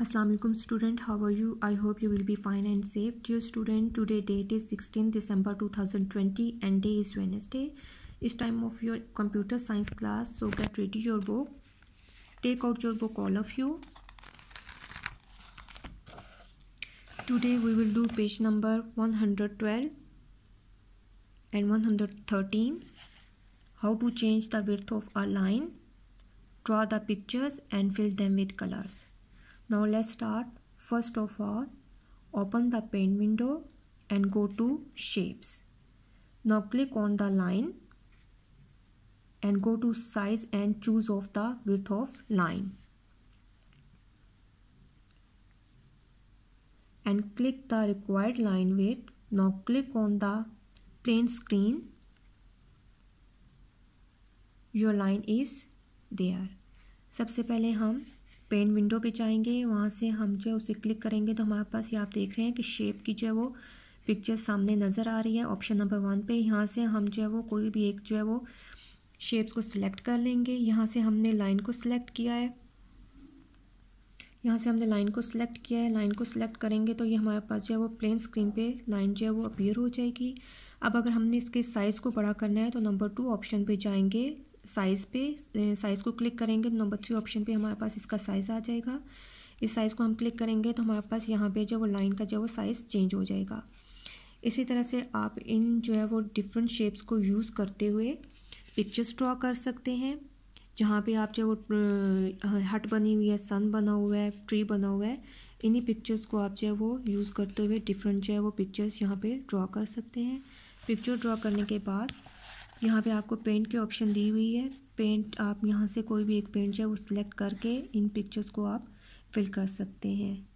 Assalamualaikum student how are you I hope you will be fine and safe dear student today date is 16 December 2020 and day is Wednesday it's time of your computer science class so get ready your book take out your book all of you today we will do page number 112 and 113 how to change the width of a line draw the pictures and fill them with colors now let's start first of all open the paint window and go to shapes now click on the line and go to size and choose of the width of line and click the required line width now click on the plain screen your line is there सबसे पहले हम pen window पे जाएंगे वहाँ से हम जो है उसे क्लिक करेंगे तो हमारे पास ये आप देख रहे हैं कि शेप की जो है वो पिक्चर सामने नज़र आ रही है ऑप्शन नंबर वन पे यहाँ से हम जो है वो कोई भी एक जो है वो शेप्स को सिलेक्ट कर लेंगे यहाँ से हमने लाइन को सिलेक्ट किया है यहाँ से हमने लाइन को सिलेक्ट किया है लाइन को सिलेक्ट करेंगे तो ये हमारे पास जो है वो प्लेन स्क्रीन पे लाइन जो है वो अपीयर हो जाएगी अब अगर हमने इसके साइज़ को बड़ा करना है तो नंबर टू ऑप्शन पे जाएंगे साइज़ पे साइज़ को क्लिक करेंगे तो नंबर थ्री ऑप्शन पे हमारे पास इसका साइज़ आ जाएगा इस साइज़ को हम क्लिक करेंगे तो हमारे पास यहाँ पे जो वो लाइन का जो वो साइज़ चेंज हो जाएगा इसी तरह से आप इन जो है वो डिफरेंट शेप्स को यूज़ करते हुए पिक्चर्स ड्रॉ कर सकते हैं जहाँ पे आप जो वो हट बनी हुई है सन बना हुआ है ट्री बना हुआ है इन्हीं पिक्चर्स को आप जो है वो यूज़ करते हुए डिफरेंट जो है वो पिक्चर्स यहाँ पे ड्रॉ कर सकते हैं पिक्चर ड्रॉ करने के बाद यहाँ पे आपको पेंट की ऑप्शन दी हुई है पेंट आप यहाँ से कोई भी एक पेंट जो है वो सिलेक्ट करके इन पिक्चर्स को आप फिल कर सकते हैं